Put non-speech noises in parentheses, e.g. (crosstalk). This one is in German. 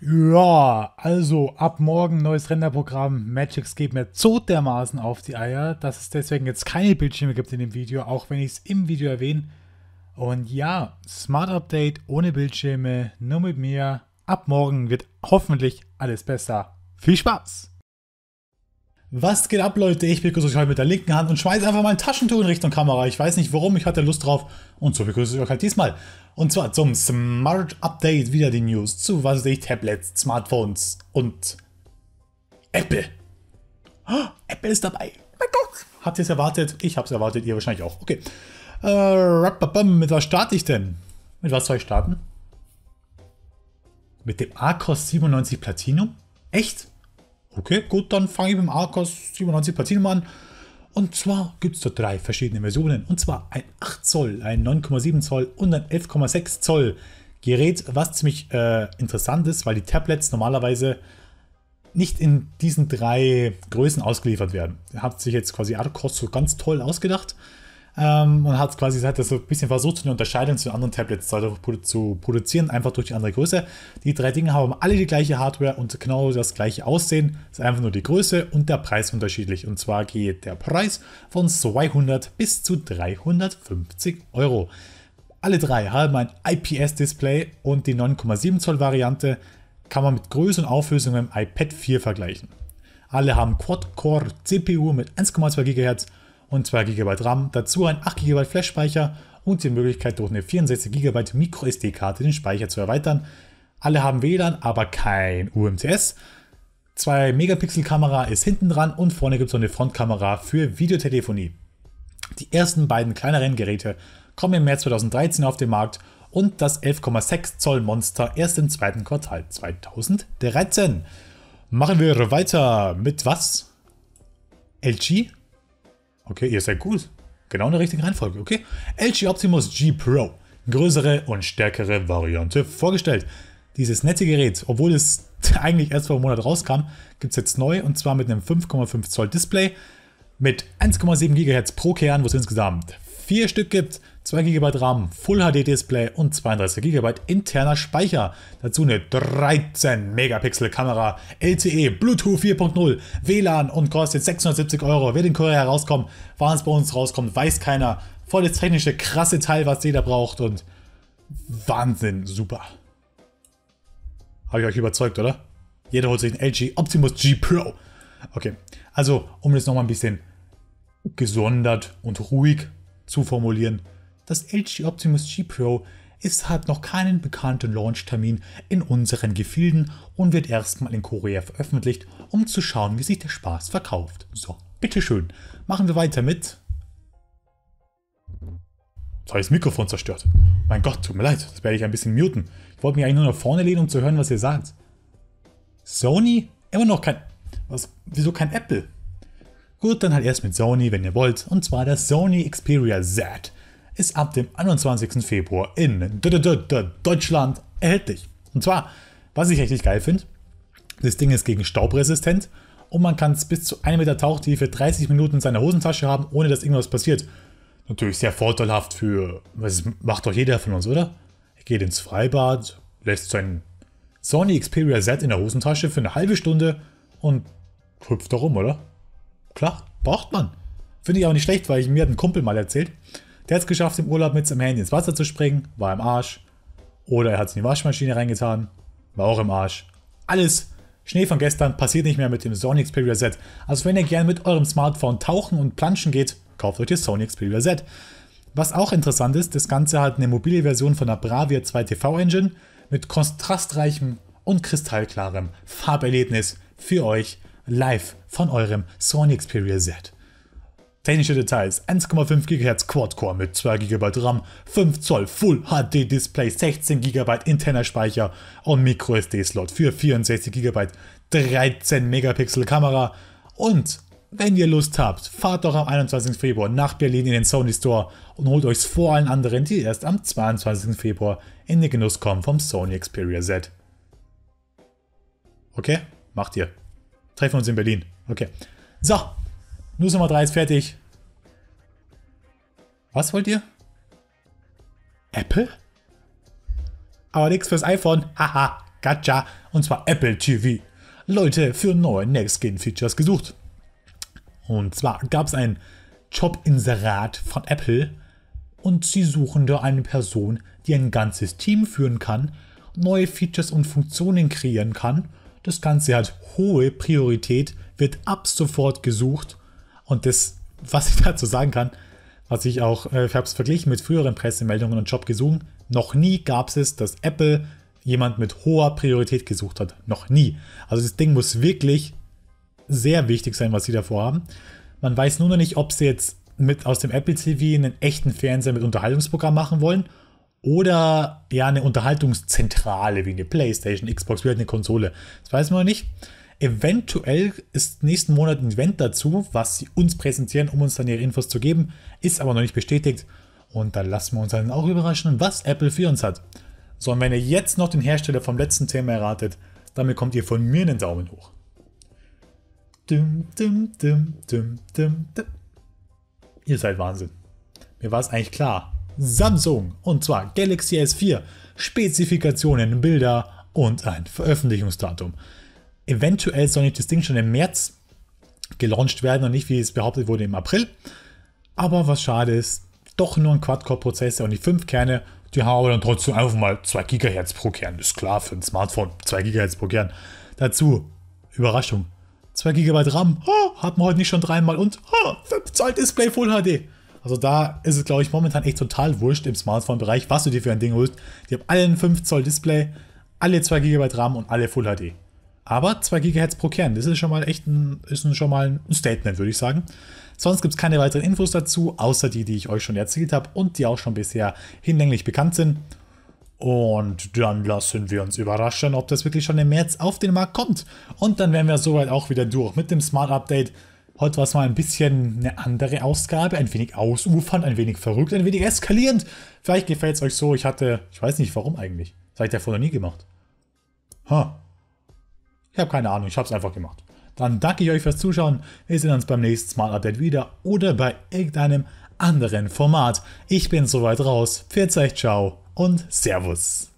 Ja, also ab morgen neues Renderprogramm. Magix geht mir so dermaßen auf die Eier, dass es deswegen jetzt keine Bildschirme gibt in dem Video, auch wenn ich es im Video erwähne. Und ja, Smart Update ohne Bildschirme, nur mit mir. Ab morgen wird hoffentlich alles besser. Viel Spaß! Was geht ab, Leute? Ich begrüße euch heute mit der linken Hand und schmeiße einfach mal ein Taschentuch in Richtung Kamera. Ich weiß nicht warum, ich hatte Lust drauf und so begrüße ich euch halt diesmal. Und zwar zum Smart Update wieder die News zu, was weiß ich, Tablets, Smartphones und Apple. Oh, Apple ist dabei. Mein Gott. Habt ihr es erwartet? Ich habe es erwartet, ihr wahrscheinlich auch. Okay. Äh, mit was starte ich denn? Mit was soll ich starten? Mit dem Arcos 97 Platinum? Echt? Okay, gut, dann fange ich mit dem Arcos 97 Platinum an. Und zwar gibt es da drei verschiedene Versionen. Und zwar ein 8 Zoll, ein 9,7 Zoll und ein 11,6 Zoll Gerät, was ziemlich äh, interessant ist, weil die Tablets normalerweise nicht in diesen drei Größen ausgeliefert werden. Hat sich jetzt quasi Arcos so ganz toll ausgedacht ähm, und hat quasi hat das so ein bisschen versucht zu unterscheiden zu anderen Tablets zu, produzieren, einfach durch die andere Größe. Die drei Dinge haben alle die gleiche Hardware und genau das gleiche Aussehen, ist einfach nur die Größe und der Preis unterschiedlich. Und zwar geht der Preis von 200 bis zu 350 Euro. Alle drei haben ein IPS-Display und die 9,7 Zoll Variante kann man mit Größe und Auflösung beim iPad 4 vergleichen. Alle haben Quad-Core-CPU mit 1,2 GHz und 2 GB RAM, dazu ein 8 GB Flash-Speicher und die Möglichkeit, durch eine 64 GB MicroSD-Karte den Speicher zu erweitern. Alle haben WLAN, aber kein UMTS. 2 Megapixel Kamera ist hinten dran und vorne gibt es noch eine Frontkamera für Videotelefonie. Die ersten beiden kleineren Geräte kommen im März 2013 auf den Markt und das 11,6 Zoll Monster erst im zweiten Quartal 2013. Machen wir weiter mit was? LG? Okay, ihr seid gut. Genau in der richtigen Reihenfolge, okay? LG Optimus G Pro. Größere und stärkere Variante vorgestellt. Dieses nette Gerät, obwohl es (laughs) eigentlich erst vor einem Monat rauskam, gibt es jetzt neu und zwar mit einem 5,5 Zoll Display mit 1,7 GHz pro Kern, wo es insgesamt vier Stück gibt 2 GB RAM, Full HD Display und 32 GB interner Speicher. Dazu eine 13 Megapixel Kamera, LTE, Bluetooth 4.0, WLAN und kostet 670 Euro. Wer den Korea herauskommen, wann es bei uns rauskommt, weiß keiner. Volles technische krasse Teil, was jeder braucht und Wahnsinn, super. Habe ich euch überzeugt, oder? Jeder holt sich einen LG Optimus G Pro. Okay, also um das nochmal ein bisschen gesondert und ruhig zu formulieren das LG Optimus G Pro ist hat noch keinen bekannten Launchtermin in unseren Gefilden und wird erstmal in Korea veröffentlicht, um zu schauen, wie sich der Spaß verkauft. So, bitteschön, machen wir weiter mit. Jetzt das Mikrofon zerstört. Mein Gott, tut mir leid, das werde ich ein bisschen muten. Ich wollte mich eigentlich nur nach vorne lehnen, um zu hören, was ihr sagt. Sony? Immer noch kein... Was? Wieso kein Apple? Gut, dann halt erst mit Sony, wenn ihr wollt. Und zwar das Sony Xperia Z ist ab dem 21. Februar in Deutschland erhältlich. Und zwar, was ich richtig geil finde, das Ding ist gegen Staub resistent und man kann es bis zu 1 Meter Tauchtiefe 30 Minuten in seiner Hosentasche haben, ohne dass irgendwas passiert. Natürlich sehr vorteilhaft für, was macht doch jeder von uns, oder? Er geht ins Freibad, lässt sein Sony Xperia Z in der Hosentasche für eine halbe Stunde und hüpft da rum, oder? Klar, braucht man. Finde ich auch nicht schlecht, weil ich, mir hat ein Kumpel mal erzählt, der hat es geschafft, im Urlaub mit seinem Handy ins Wasser zu springen, war im Arsch. Oder er hat es in die Waschmaschine reingetan, war auch im Arsch. Alles Schnee von gestern passiert nicht mehr mit dem Sony Xperia Z. Also wenn ihr gerne mit eurem Smartphone tauchen und planschen geht, kauft euch das Sony Xperia Z. Was auch interessant ist, das Ganze hat eine mobile Version von der Bravia 2 TV Engine mit kontrastreichem und kristallklarem Farberlebnis für euch live von eurem Sony Xperia Z. Technische Details 1,5 GHz Quad-Core mit 2 GB RAM, 5 Zoll Full HD Display, 16 GB interner Speicher und MicroSD-Slot für 64 GB, 13 Megapixel Kamera und wenn ihr Lust habt, fahrt doch am 21. Februar nach Berlin in den Sony Store und holt euch vor allen anderen, die erst am 22. Februar in den Genuss kommen vom Sony Xperia Z. Okay, macht ihr. Treffen uns in Berlin. Okay. So, nur Nummer 3 ist fertig. Was wollt ihr? Apple? Aber nichts fürs iPhone. Haha, gotcha. Und zwar Apple TV. Leute für neue Next-Gen-Features gesucht. Und zwar gab es ein Jobinserat von Apple und sie suchen da eine Person, die ein ganzes Team führen kann, neue Features und Funktionen kreieren kann. Das Ganze hat hohe Priorität, wird ab sofort gesucht und das, was ich (laughs) dazu sagen kann, was ich auch, äh, ich habe es verglichen mit früheren Pressemeldungen und Jobgesuchen, noch nie gab es es, dass Apple jemand mit hoher Priorität gesucht hat. Noch nie. Also das Ding muss wirklich sehr wichtig sein, was sie davor haben. Man weiß nur noch nicht, ob sie jetzt mit aus dem Apple TV einen echten Fernseher mit Unterhaltungsprogramm machen wollen oder ja eine Unterhaltungszentrale wie eine Playstation, Xbox, wie halt eine Konsole. Das weiß man noch nicht. Eventuell ist nächsten Monat ein Event dazu, was sie uns präsentieren, um uns dann ihre Infos zu geben, ist aber noch nicht bestätigt. Und dann lassen wir uns dann auch überraschen, was Apple für uns hat. So, und wenn ihr jetzt noch den Hersteller vom letzten Thema erratet, dann bekommt ihr von mir einen Daumen hoch. Dum, dum, dum, dum, dum, dum. Ihr seid Wahnsinn. Mir war es eigentlich klar. Samsung, und zwar Galaxy S4, Spezifikationen, Bilder und ein Veröffentlichungsdatum. Eventuell soll nicht das Ding schon im März gelauncht werden und nicht, wie es behauptet wurde, im April. Aber was schade ist, doch nur ein Quad-Core-Prozessor und die fünf Kerne, die haben aber dann trotzdem einfach mal 2 GHz pro Kern. Ist klar, für ein Smartphone 2 GHz pro Kern. Dazu, Überraschung, 2 GB RAM, oh, hat man heute nicht schon dreimal und oh, 5 Zoll Display Full HD. Also da ist es, glaube ich, momentan echt total wurscht im Smartphone-Bereich, was du dir für ein Ding holst. Die haben alle ein 5 Zoll Display, alle 2 GB RAM und alle Full HD. Aber 2 GHz pro Kern, das ist schon mal echt ein, ist schon mal ein Statement, würde ich sagen. Sonst gibt es keine weiteren Infos dazu, außer die, die ich euch schon erzählt habe und die auch schon bisher hinlänglich bekannt sind. Und dann lassen wir uns überraschen, ob das wirklich schon im März auf den Markt kommt. Und dann wären wir soweit auch wieder durch mit dem Smart Update. Heute war es mal ein bisschen eine andere Ausgabe, ein wenig ausufernd, ein wenig verrückt, ein wenig eskalierend. Vielleicht gefällt es euch so, ich hatte, ich weiß nicht warum eigentlich. Das habe ich davor noch nie gemacht. Ha. Huh. Ich habe keine Ahnung, ich habe es einfach gemacht. Dann danke ich euch fürs Zuschauen. Wir sehen uns beim nächsten Smart Update wieder oder bei irgendeinem anderen Format. Ich bin soweit raus. Pfiat euch, ciao und Servus.